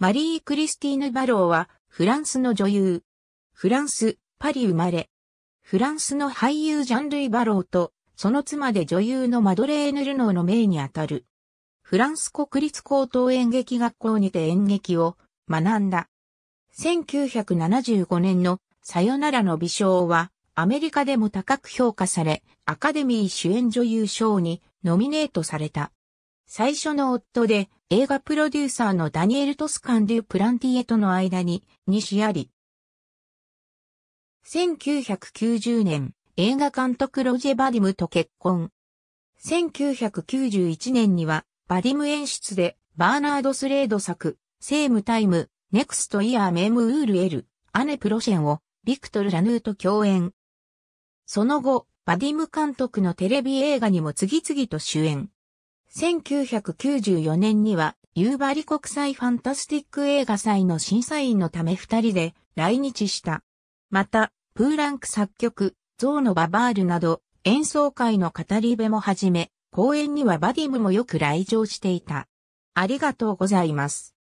マリー・クリスティーヌ・バローは、フランスの女優。フランス、パリ生まれ。フランスの俳優ジャンルイ・バローと、その妻で女優のマドレーヌ・ルノーの命にあたる。フランス国立高等演劇学校にて演劇を学んだ。1975年のさよならの美少は、アメリカでも高く評価され、アカデミー主演女優賞にノミネートされた。最初の夫で映画プロデューサーのダニエル・トスカン・デュ・プランティエとの間に西あり。1990年、映画監督ロジェ・バディムと結婚。1991年には、バディム演出で、バーナード・スレード作、セーム・タイム、ネクスト・イヤー・メム・ウール・エル、アネ・プロシェンを、ビクトル・ラヌーと共演。その後、バディム監督のテレビ映画にも次々と主演。1994年には、夕張国際ファンタスティック映画祭の審査員のため二人で来日した。また、プーランク作曲、ゾウのババールなど、演奏会の語り部もはじめ、公演にはバディムもよく来場していた。ありがとうございます。